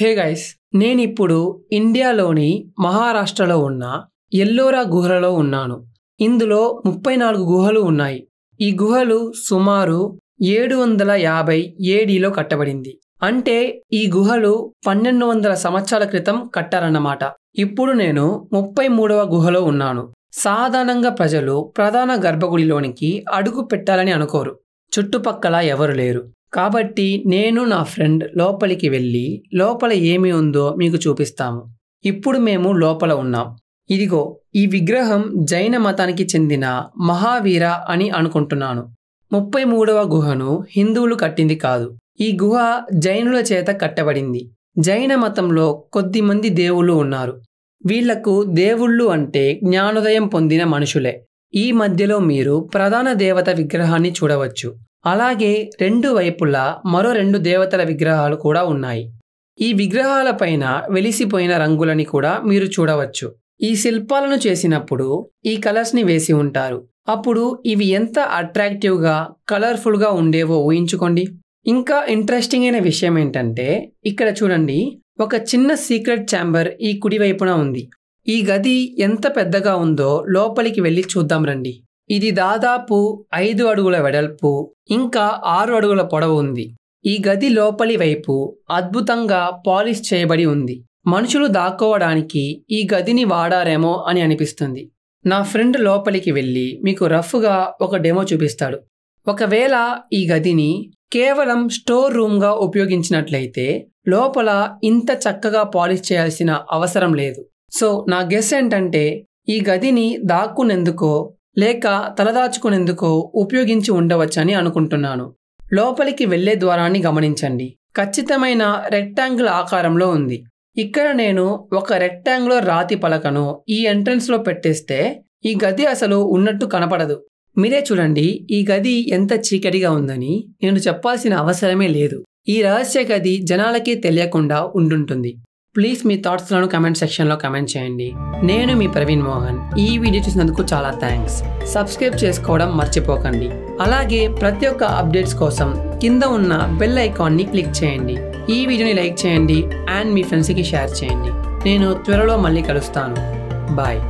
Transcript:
hey guys నేను ఇప్పుడు ఇండియాలోని మహారాష్ట్రలో ఉన్న ఎల్లోరా గుహలలో ఉన్నాను ఇందులో ముప్పై నాలుగు గుహలు ఉన్నాయి ఈ గుహలు సుమారు ఏడు వందల యాభై ఏడీలో కట్టబడింది అంటే ఈ గుహలు పన్నెండు వందల సంవత్సరాల క్రితం కట్టారన్నమాట ఇప్పుడు నేను ముప్పై మూడవ గుహలో ఉన్నాను సాధారణంగా ప్రజలు ప్రధాన గర్భగుడిలోనికి అడుగు పెట్టాలని అనుకోరు చుట్టుపక్కల ఎవరు లేరు కాబట్టి నేను నా ఫ్రెండ్ లోపలికి వెళ్ళి లోపల ఏమి ఉందో మీకు చూపిస్తాము ఇప్పుడు మేము లోపల ఉన్నాం ఇదిగో ఈ విగ్రహం జైన మతానికి చెందిన మహావీర అని అనుకుంటున్నాను ముప్పై మూడవ గుహను హిందువులు కట్టింది కాదు ఈ గుహ జైనుల చేత కట్టబడింది జైన మతంలో కొద్దిమంది దేవుళ్ళు ఉన్నారు వీళ్లకు దేవుళ్ళు అంటే జ్ఞానోదయం పొందిన మనుషులే ఈ మధ్యలో మీరు ప్రధాన దేవత విగ్రహాన్ని చూడవచ్చు అలాగే రెండు వైపులా మరో రెండు దేవతల విగ్రహాలు కూడా ఉన్నాయి ఈ విగ్రహాల పైన వెలిసిపోయిన రంగులని కూడా మీరు చూడవచ్చు ఈ శిల్పాలను చేసినప్పుడు ఈ కలర్స్ని వేసి ఉంటారు అప్పుడు ఇవి ఎంత అట్రాక్టివ్గా కలర్ఫుల్గా ఉండేవో ఊహించుకోండి ఇంకా ఇంట్రెస్టింగ్ అయిన విషయం ఏంటంటే ఇక్కడ చూడండి ఒక చిన్న సీక్రెట్ ఛాంబర్ ఈ కుడివైపున ఉంది ఈ గది ఎంత పెద్దగా ఉందో లోపలికి వెళ్ళి చూద్దాం రండి ఇది దాదాపు ఐదు అడుగుల వెడల్పు ఇంకా ఆరు అడుగుల పొడవు ఉంది ఈ గది లోపలి వైపు అద్భుతంగా పాలిష్ చేయబడి ఉంది మనుషులు దాక్కోవడానికి ఈ గదిని వాడారేమో అని అనిపిస్తుంది నా ఫ్రెండ్ లోపలికి వెళ్ళి మీకు రఫ్గా ఒక డెమో చూపిస్తాడు ఒకవేళ ఈ గదిని కేవలం స్టోర్ రూమ్గా ఉపయోగించినట్లయితే లోపల ఇంత చక్కగా పాలిష్ చేయాల్సిన అవసరం లేదు సో నా గెస్ ఏంటంటే ఈ గదిని దాక్కునేందుకో లేక తలదాచుకునేందుకు ఉపయోగించి ఉండవచ్చని అనుకుంటున్నాను లోపలికి వెళ్లే ద్వారాన్ని గమనించండి ఖచ్చితమైన రెక్టాంగిల్ ఆకారంలో ఉంది ఇక్కడ నేను ఒక రెక్టాంగులర్ రాతి పలకను ఈ ఎంట్రన్స్లో పెట్టేస్తే ఈ గది అసలు ఉన్నట్టు కనపడదు మీరే చూడండి ఈ గది ఎంత చీకటిగా ఉందని నేను చెప్పాల్సిన అవసరమే లేదు ఈ రహస్య గది జనాలకే తెలియకుండా ఉండుంటుంది ప్లీజ్ మీ లను కమెంట్ సెక్షన్లో కమెంట్ చేయండి నేను మీ ప్రవీణ్ మోహన్ ఈ వీడియో చూసినందుకు చాలా థ్యాంక్స్ సబ్స్క్రైబ్ చేసుకోవడం మర్చిపోకండి అలాగే ప్రతి ఒక్క అప్డేట్స్ కోసం కింద ఉన్న బెల్ ఐకాన్ని క్లిక్ చేయండి ఈ వీడియోని లైక్ చేయండి అండ్ మీ ఫ్రెండ్స్కి షేర్ చేయండి నేను త్వరలో మళ్ళీ కలుస్తాను బాయ్